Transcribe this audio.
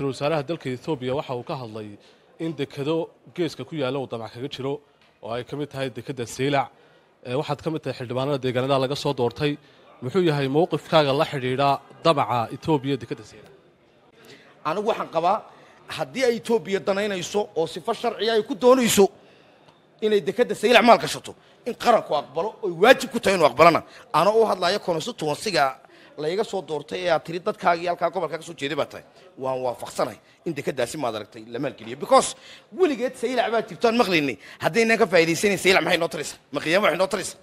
ra wasaaraha dalka etoobiya waxa uu ka hadlay in dekedo geeska ku yaalla uu damac kaga jiro oo ay ka mid tahay dekadda seylac waxaad ka mid tahay xildhibaanada deegaanada laga soo doortay muxuu yahay mowqifkaaga la xidhiidha damaca etoobiya dekadda seylac anigu waxaan qabaa haddii ay etoobiya danaynayso oo sifo sharciya ay ku doonayso inay dekadda seylac maalgashato in qaranku aqbalo oy waajib ku tahay inuu aqbalana anoo u hadlaya konstituensiga layga soo doortay ee aad tiri dadkaagii halkaa gobolkaa ka soo jeeday baa tahay waan waafaqsanahay in dekadaasi maad aragtay la maalgeliyo because weligeed saylac baad jirto aan maqlaynay haddaynan ka faa'idaysanayn saylac maxay noo taraysaa ma qiyaamo waxay noo taraysaa